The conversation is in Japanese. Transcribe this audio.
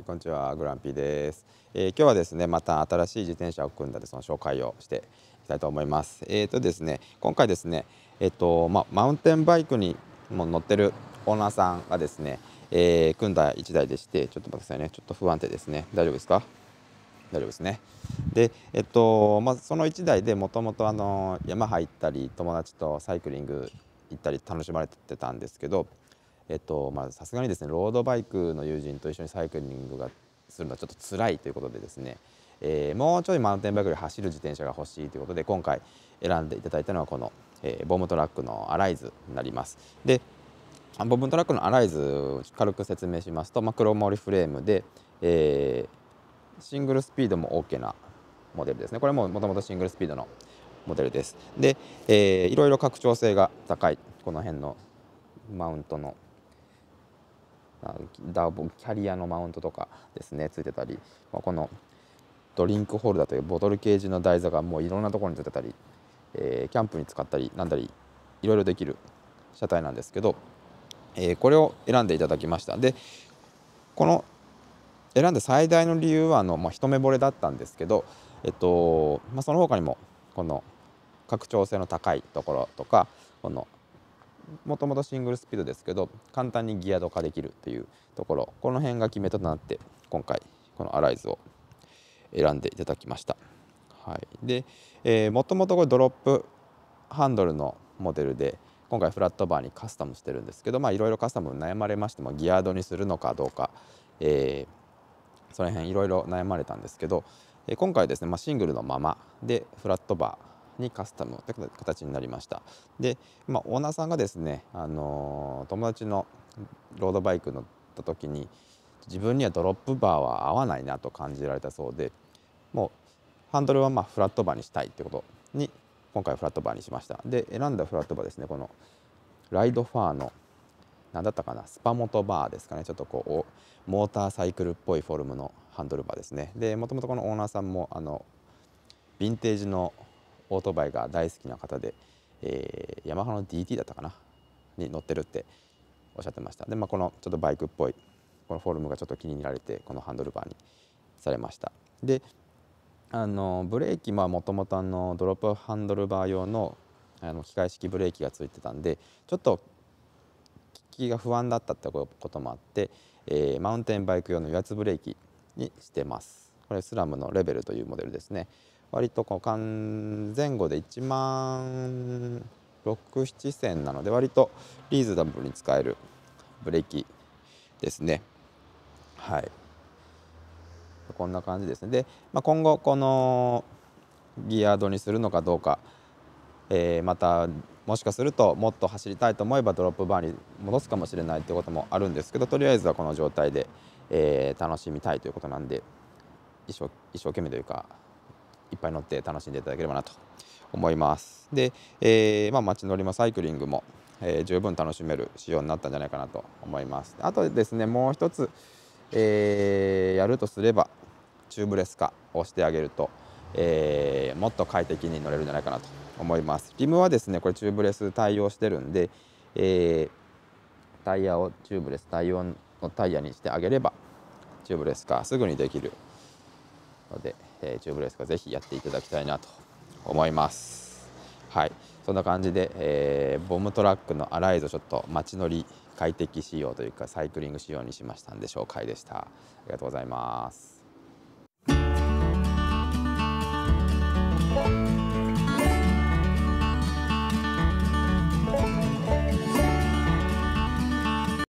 い、こんにちは、グランピーです。えー、今日はですね、また新しい自転車を組んだでその紹介をしていきたいと思います。えー、とですね、今回ですね、えっ、ー、とまマウンテンバイクにも乗ってるオーナーさんがですね、え組んだ1台でして、ちょっと待ってくださいね、ちょっと不安定ですね。大丈夫ですか？大丈夫ですね。で、えっとまあ、その1台で元々あの山入ったり友達とサイクリング行ったり楽しまれてたんですけどえっとまあさすがにですねロードバイクの友人と一緒にサイクリングがするのはちょっと辛いということでですね、えー、もうちょいマウンテンバイクで走る自転車が欲しいということで今回選んでいただいたのはこの、えー、ボムトラックのアライズになります。でボムトラックのアライズを軽く説明しますと、まあ、黒森フレームで、えー、シングルスピードも OK なモデルですねこれももともとシングルスピードのモデルです。で、えー、いろいろ拡張性が高いこの辺のマウントのダーボキャリアのマウントとかですねついてたり、まあ、このドリンクホルダーというボトルケージの台座がもういろんなところについてたり、えー、キャンプに使ったりなんだりいろいろできる車体なんですけど、えー、これを選んでいただきましたでこの選んだ最大の理由はあの、まあ、一目惚れだったんですけど、えっとまあ、その他にもこの拡張性の高いところとかこのもともとシングルスピードですけど簡単にギアド化できるというところこの辺が決め手となって今回このアライズを選んでいただきました。はい、で、えもともとこれドロップハンドルのモデルで今回フラットバーにカスタムしてるんですけどいろいろカスタム悩まれまして、もギアードにするのかどうか、えー、その辺いろいろ悩まれたんですけど、え今回ですね、まあ、シングルのままでフラットバーにカスタムという形になりましたで、まあ、オーナーさんがですね、あの友達のロードバイク乗った時に自分にはドロップバーは合わないなと感じられたそうでもうハンドルはまフラットバーにしたいってことに今回フラットバーにしましたで選んだフラットバーですねこのライドファーの何だったかなスパモトバーですかねちょっとこうモーターサイクルっぽいフォルムのハンドルバーですねでもともとこのオーナーさんもあのヴィンテージのオートバイが大好きな方で、えー、ヤマハの DT だったかなに乗ってるっておっしゃってましたで、まあ、このちょっとバイクっぽいこのフォルムがちょっと気に入られてこのハンドルバーにされましたであのブレーキもともとドロップハンドルバー用のあの機械式ブレーキがついてたんでちょっと利きが不安だったってこともあって、えー、マウンテンバイク用の油圧ブレーキにしてますこれスラムのレベルというモデルですね割とこう完前後で1万67銭なので割とリーズナブルに使えるブレーキですね。はいこんな感じですね。で、まあ、今後このギアドにするのかどうか、えー、またもしかするともっと走りたいと思えばドロップバーに戻すかもしれないということもあるんですけどとりあえずはこの状態で、えー、楽しみたいということなんで一生懸命というかいっぱい乗って楽しんでいただければなと思います。で、えー、まあ、街乗りもサイクリングも、えー、十分楽しめる仕様になったんじゃないかなと思います。あとですねもう一つ、えー、やるとすればチューブレス化をしてあげると、えもっと快適に乗れるんじゃないかなと思います。リムはですねこれチューブレス対応してるんで、えタイヤをチューブレス対応のタイヤにしてあげればチューブレス化すぐにできるので。えー、チューブレスがぜひやっていただきたいなと思います。はいそんな感じで、えー、ボムトラックのアライズちょっと街乗り快適仕様というかサイクリング仕様にしましたんで紹介でした。ありがとうございます。